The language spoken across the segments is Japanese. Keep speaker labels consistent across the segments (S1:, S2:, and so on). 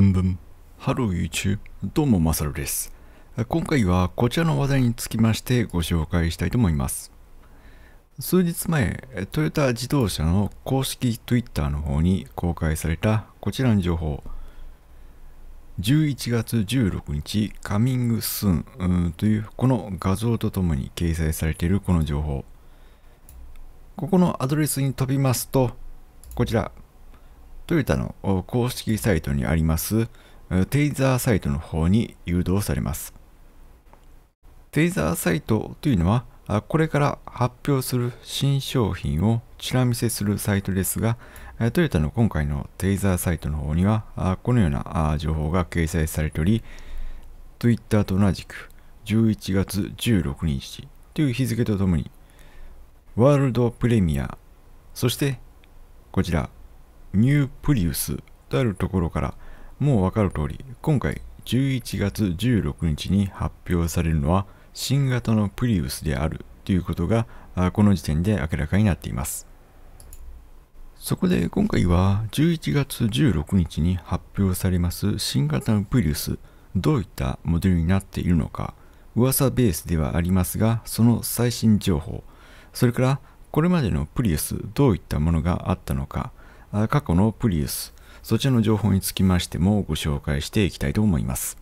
S1: ブンブン。ハロー YouTube。どうも、まさるです。今回はこちらの話題につきましてご紹介したいと思います。数日前、トヨタ自動車の公式 Twitter の方に公開されたこちらの情報。11月16日、カミングスーンというこの画像とともに掲載されているこの情報。ここのアドレスに飛びますと、こちらトヨタの公式サイトにありますテイザーサイトの方に誘導されます。テイザーサイトというのは、これから発表する新商品をチラ見せするサイトですが、トヨタの今回のテイザーサイトの方には、このような情報が掲載されており、Twitter と同じく11月16日という日付とともに、ワールドプレミア、そしてこちらニュープリウスとあるところからもうわかる通り今回11月16日に発表されるのは新型のプリウスであるということがこの時点で明らかになっていますそこで今回は11月16日に発表されます新型のプリウスどういったモデルになっているのか噂ベースではありますがその最新情報それからこれまでのプリウスどういったものがあったのか過去のプリウス、そちらの情報につきましてもご紹介していきたいと思います。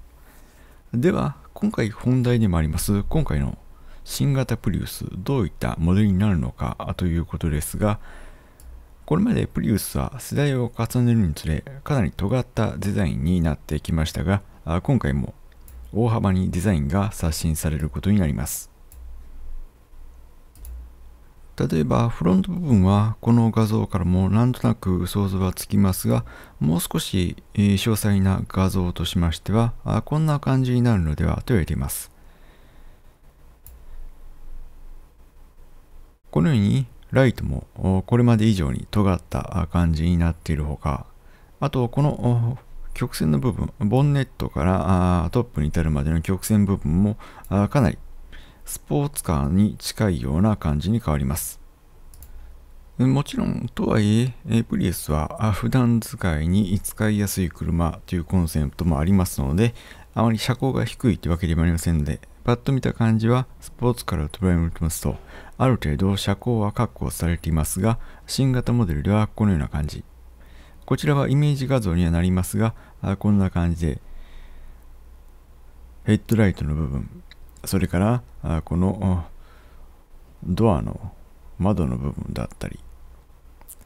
S1: では、今回本題でもあります、今回の新型プリウス、どういったモデルになるのかということですが、これまでプリウスは世代を重ねるにつれかなり尖ったデザインになってきましたが今回も大幅にデザインが刷新されることになります例えばフロント部分はこの画像からもなんとなく想像はつきますがもう少し詳細な画像としましてはこんな感じになるのではと言われていますこのようにライトもこれまで以上に尖った感じになっているほかあとこの曲線の部分ボンネットからトップに至るまでの曲線部分もかなりスポーツカーに近いような感じに変わります。もちろん、とはいえ、プリウスは普段使いに使いやすい車というコンセプトもありますので、あまり車高が低いというわけではありませんので、パッと見た感じはスポーツカーを捉えてますと、ある程度車高は確保されていますが、新型モデルではこのような感じ。こちらはイメージ画像にはなりますが、こんな感じで、ヘッドライトの部分、それからあこのドアの窓の部分だったり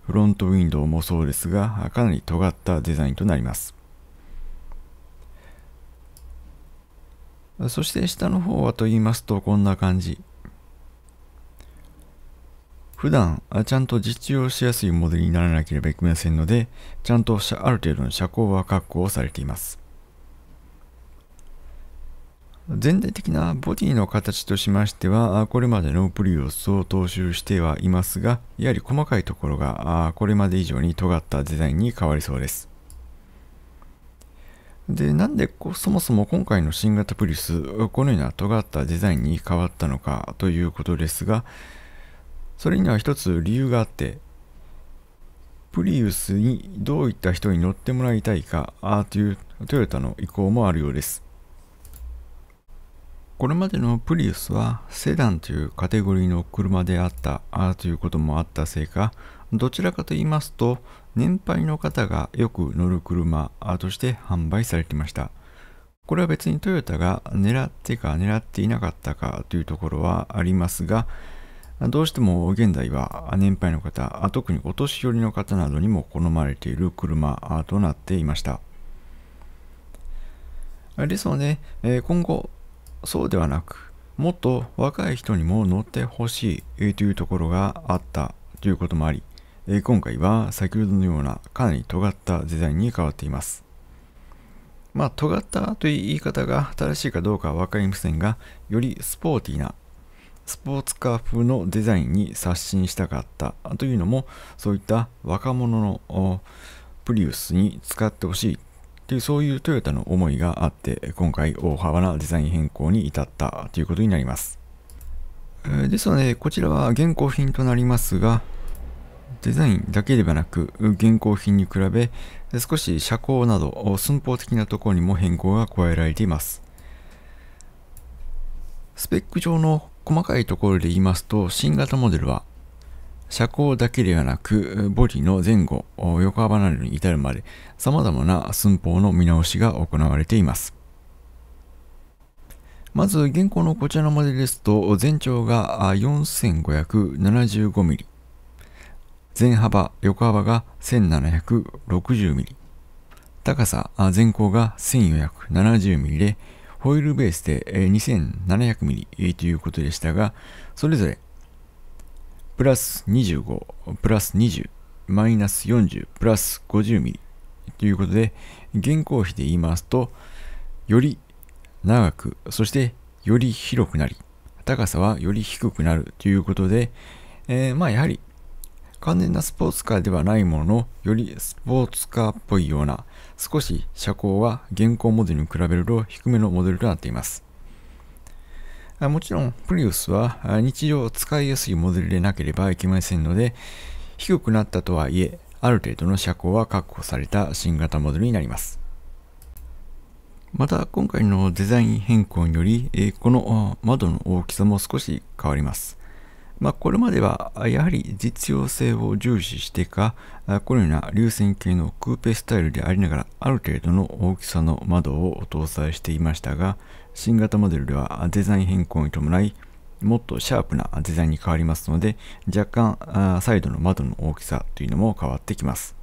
S1: フロントウィンドウもそうですがかなり尖ったデザインとなりますそして下の方はと言いますとこんな感じ普段ちゃんと実用しやすいモデルにならなければいけませんのでちゃんとある程度の車高は確保されています全体的なボディの形としましては、これまでのプリウスを踏襲してはいますが、やはり細かいところがこれまで以上に尖ったデザインに変わりそうです。で、なんでそもそも今回の新型プリウス、このような尖ったデザインに変わったのかということですが、それには一つ理由があって、プリウスにどういった人に乗ってもらいたいかというトヨタの意向もあるようです。これまでのプリウスはセダンというカテゴリーの車であったということもあったせいかどちらかと言いますと年配の方がよく乗る車として販売されていましたこれは別にトヨタが狙ってか狙っていなかったかというところはありますがどうしても現在は年配の方特にお年寄りの方などにも好まれている車となっていましたですので今後そうではなくもっと若い人にも乗ってほしいというところがあったということもあり今回は先ほどのようなかなり尖ったデザインに変わっていますまあ尖ったという言い方が正しいかどうかは分かりませんがよりスポーティーなスポーツカー風のデザインに刷新したかったというのもそういった若者のプリウスに使ってほしいていうそういうトヨタの思いがあって今回大幅なデザイン変更に至ったということになりますですのでこちらは現行品となりますがデザインだけではなく現行品に比べ少し車高など寸法的なところにも変更が加えられていますスペック上の細かいところで言いますと新型モデルは車高だけではなく、ボディの前後、横幅などに至るまで、様々な寸法の見直しが行われています。まず、現行のこちらのモデルですと、全長が 4575mm、全幅、横幅が 1760mm、高さ、全高が 1470mm で、ホイールベースで 2700mm ということでしたが、それぞれプラス25、プラス20、マイナス40、プラス50ミリということで、現行比で言いますと、より長く、そしてより広くなり、高さはより低くなるということで、えー、まあやはり完全なスポーツカーではないものの、よりスポーツカーっぽいような、少し車高は現行モデルに比べると低めのモデルとなっています。もちろん、プリウスは日常使いやすいモデルでなければいけませんので、低くなったとはいえ、ある程度の車高は確保された新型モデルになります。また、今回のデザイン変更により、この窓の大きさも少し変わります。まあ、これまではやはり実用性を重視してか、このような流線形のクーペスタイルでありながら、ある程度の大きさの窓を搭載していましたが、新型モデルではデザイン変更に伴い、もっとシャープなデザインに変わりますので、若干サイドの窓の大きさというのも変わってきます。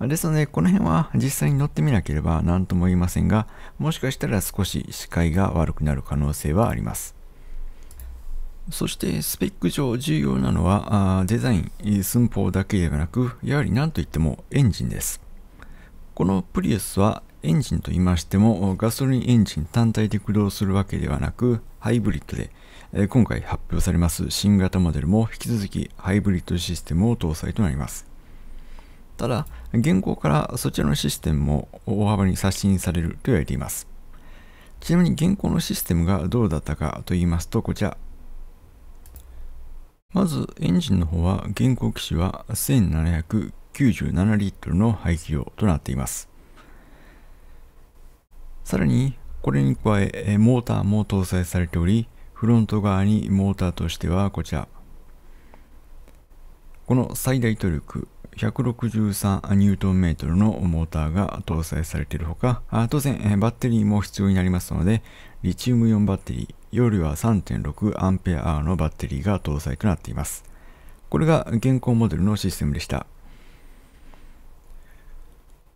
S1: ですので、この辺は実際に乗ってみなければ何とも言いませんが、もしかしたら少し視界が悪くなる可能性はあります。そしてスペック上重要なのはデザイン、寸法だけではなく、やはり何といってもエンジンです。このプリウスはエンジンと言いましても、ガソリンエンジン単体で駆動するわけではなく、ハイブリッドで、え今回発表されます新型モデルも引き続きハイブリッドシステムを搭載となります。ただ、現行からそちらのシステムも大幅に刷新されると言われています。ちなみに現行のシステムがどうだったかと言いますと、こちら。
S2: まず、エンジ
S1: ンの方は現行機種は1797リットルの排気量となっています。さらに、これに加え、モーターも搭載されており、フロント側にモーターとしてはこちら。この最大トルク1 6 3ニューートンメトルのモーターが搭載されているほか、当然バッテリーも必要になりますので、リチウムイオンバッテリー、容量は 3.6Ah のバッテリーが搭載となっています。これが現行モデルのシステムでした。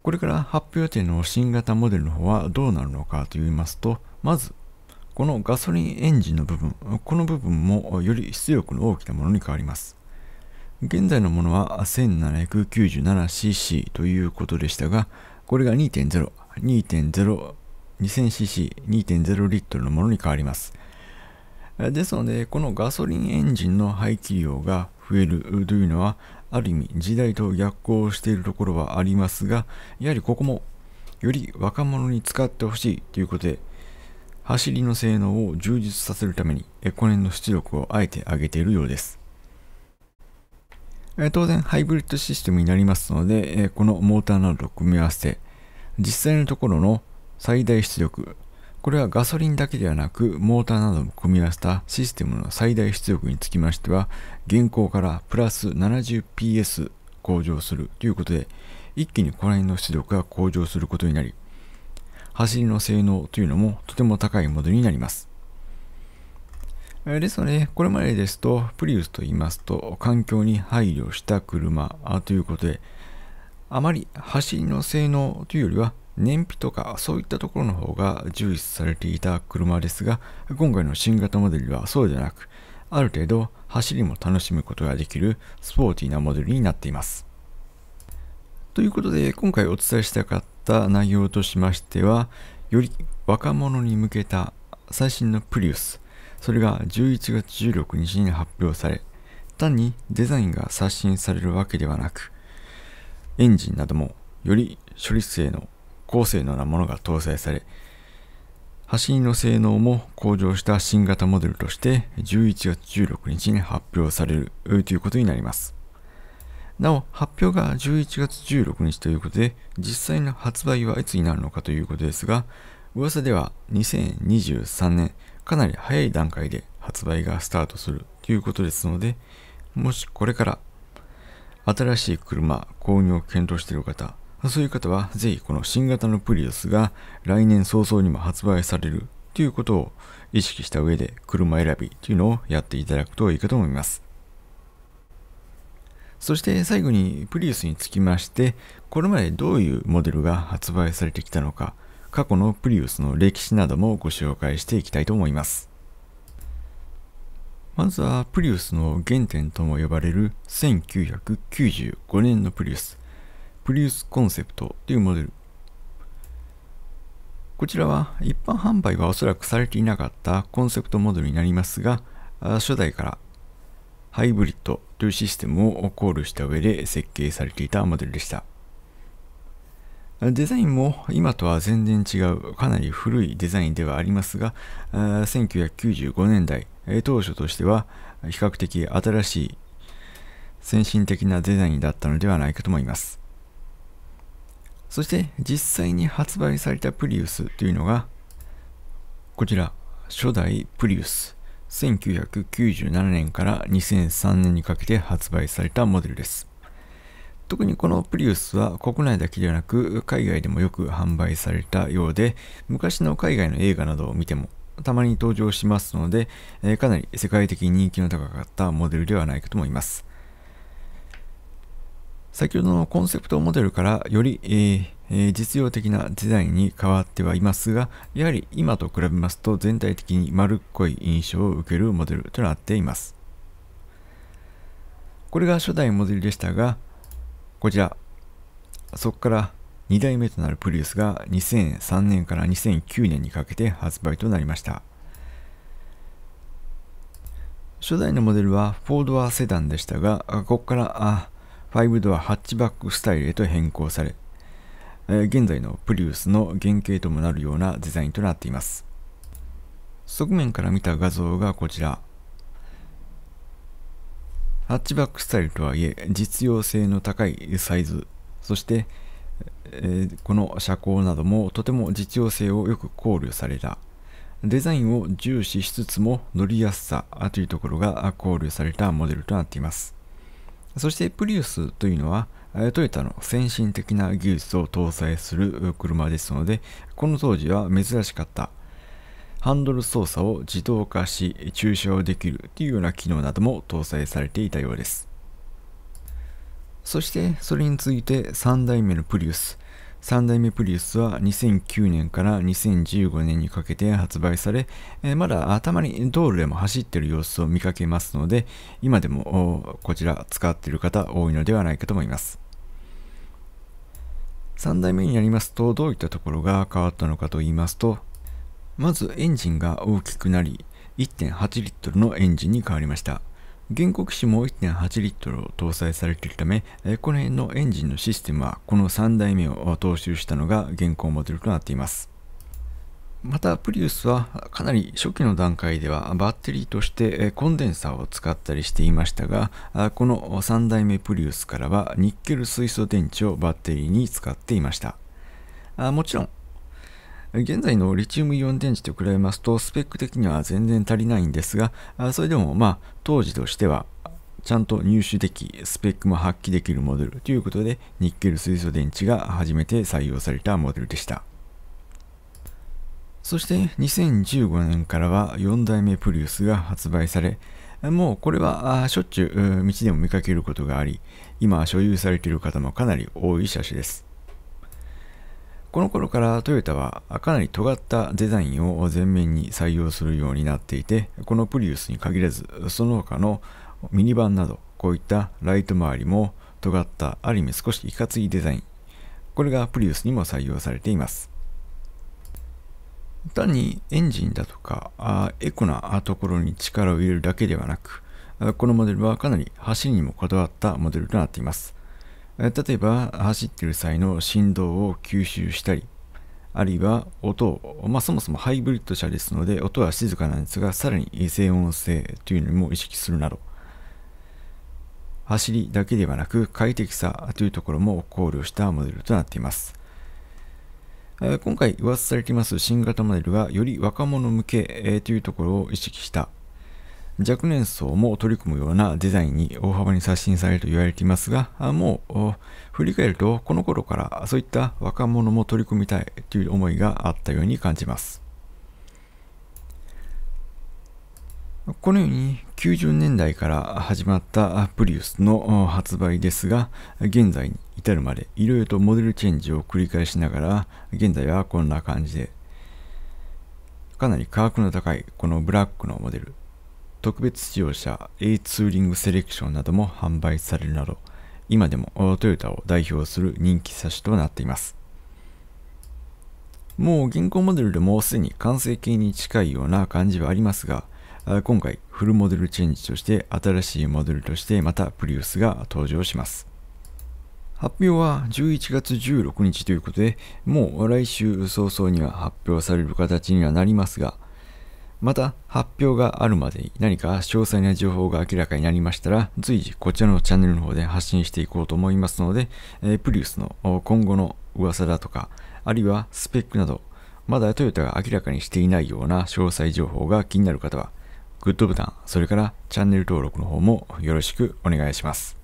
S1: これから発表予定の新型モデルの方はどうなるのかと言いますと、まず、このガソリンエンジンの部分、この部分もより出力の大きなものに変わります。現在のものは 1797cc ということでしたが、これが2.0、2.0、2000cc、2.0リットルのものに変わります。ですので、このガソリンエンジンの排気量が増えるというのは、ある意味時代と逆行しているところはありますが、やはりここもより若者に使ってほしいということで、走りの性能を充実させるために、この辺の出力をあえて上げているようです。当然、ハイブリッドシステムになりますので、このモーターなどと組み合わせて、実際のところの最大出力、これはガソリンだけではなく、モーターなども組み合わせたシステムの最大出力につきましては、現行からプラス 70PS 向上するということで、一気にこの辺の出力が向上することになり、走りの性能というのもとても高いモデルになります。ですので、これまでですと、プリウスと言いますと、環境に配慮した車ということで、あまり走りの性能というよりは、燃費とかそういったところの方が重視されていた車ですが今回の新型モデルはそうではなくある程度走りも楽しむことができるスポーティーなモデルになっていますということで今回お伝えしたかった内容としましてはより若者に向けた最新のプリウスそれが11月16日に発表され単にデザインが刷新されるわけではなくエンジンなどもより処理水の光性能なものが搭載され、発信の性能も向上した新型モデルとして11月16日に発表されるということになります。なお、発表が11月16日ということで、実際の発売はいつになるのかということですが、噂では2023年、かなり早い段階で発売がスタートするということですので、もしこれから新しい車購入を検討している方、そういう方はぜひこの新型のプリウスが来年早々にも発売されるということを意識した上で車選びというのをやっていただくといいかと思います。そして最後にプリウスにつきまして、これまでどういうモデルが発売されてきたのか、過去のプリウスの歴史などもご紹介していきたいと思います。まずはプリウスの原点とも呼ばれる1995年のプリウス。プリウスコンセプトというモデル。こちらは一般販売はおそらくされていなかったコンセプトモデルになりますが、初代からハイブリッドというシステムを考慮した上で設計されていたモデルでした。デザインも今とは全然違うかなり古いデザインではありますが、1995年代当初としては比較的新しい先進的なデザインだったのではないかと思います。そして実際に発売されたプリウスというのが、こちら、初代プリウス。1997年から2003年にかけて発売されたモデルです。特にこのプリウスは国内だけではなく海外でもよく販売されたようで昔の海外の映画などを見てもたまに登場しますので、えかなり世界的に人気の高かったモデルではないかと思います。先ほどのコンセプトモデルからより、えーえー、実用的なデザインに変わってはいますが、やはり今と比べますと全体的に丸っこい印象を受けるモデルとなっています。これが初代モデルでしたが、こちら、そこから2代目となるプリウスが2003年から2009年にかけて発売となりました。初代のモデルはフォードアセダンでしたが、ここから5ドアハッチバックスタイルへと変更され、現在のプリウスの原型ともなるようなデザインとなっています。側面から見た画像がこちら。ハッチバックスタイルとはいえ実用性の高いサイズ、そして、えー、この車高などもとても実用性をよく考慮された。デザインを重視しつつも乗りやすさというところが考慮されたモデルとなっています。そしてプリウスというのは、トヨタの先進的な技術を搭載する車ですので、この当時は珍しかった。ハンドル操作を自動化し、駐車をできるというような機能なども搭載されていたようです。そして、それについて3代目のプリウス。3代目プリウスは2009年から2015年にかけて発売され、えまだたまに道路でも走ってる様子を見かけますので、今でもこちら使っている方多いのではないかと思います。3代目になりますと、どういったところが変わったのかと言いますと、まずエンジンが大きくなり、1.8リットルのエンジンに変わりました。原告紙も1.8リットルを搭載されているため、この辺のエンジンのシステムはこの3代目を踏襲したのが現行モデルとなっています。またプリウスはかなり初期の段階ではバッテリーとしてコンデンサーを使ったりしていましたがこの3代目プリウスからはニッケル水素電池をバッテリーに使っていましたもちろん現在のリチウムイオン電池と比べますとスペック的には全然足りないんですがそれでもまあ当時としてはちゃんと入手でき、スペックも発揮できるモデルということで、ニッケル水素電池が初めて採用されたモデルでした。そして2015年からは4代目プリウスが発売され、もうこれはしょっちゅう道でも見かけることがあり、今所有されている方もかなり多い車種です。この頃からトヨタはかなり尖ったデザインを前面に採用するようになっていて、このプリウスに限らず、その他のミニバンなど、こういったライト周りも尖った、ある意味少しいかついデザイン。これがプリウスにも採用されています。単にエンジンだとかあエコなところに力を入れるだけではなくこのモデルはかなり走りにもこだわったモデルとなっています例えば走ってる際の振動を吸収したりあるいは音を、まあ、そもそもハイブリッド車ですので音は静かなんですがさらに静音性というのも意識するなど走りだけではなく快適さというところも考慮したモデルとなっています今回噂されています新型モデルはより若者向けというところを意識した若年層も取り組むようなデザインに大幅に刷新されると言われていますが、もう振り返るとこの頃からそういった若者も取り組みたいという思いがあったように感じます。このように90年代から始まったプリウスの発売ですが、現在に至るまでいろいろとモデルチェンジを繰り返しながら、現在はこんな感じで、かなり価格の高いこのブラックのモデル、特別仕様車 A ツーリングセレクションなども販売されるなど今でもトヨタを代表する人気車種となっていますもう現行モデルでもすでに完成形に近いような感じはありますが今回フルモデルチェンジとして新しいモデルとしてまたプリウスが登場します発表は11月16日ということでもう来週早々には発表される形にはなりますがまた、発表があるまでに何か詳細な情報が明らかになりましたら、随時こちらのチャンネルの方で発信していこうと思いますので、えプリウスの今後の噂だとか、あるいはスペックなど、まだトヨタが明らかにしていないような詳細情報が気になる方は、グッドボタン、それからチャンネル登録の方もよろしくお願いします。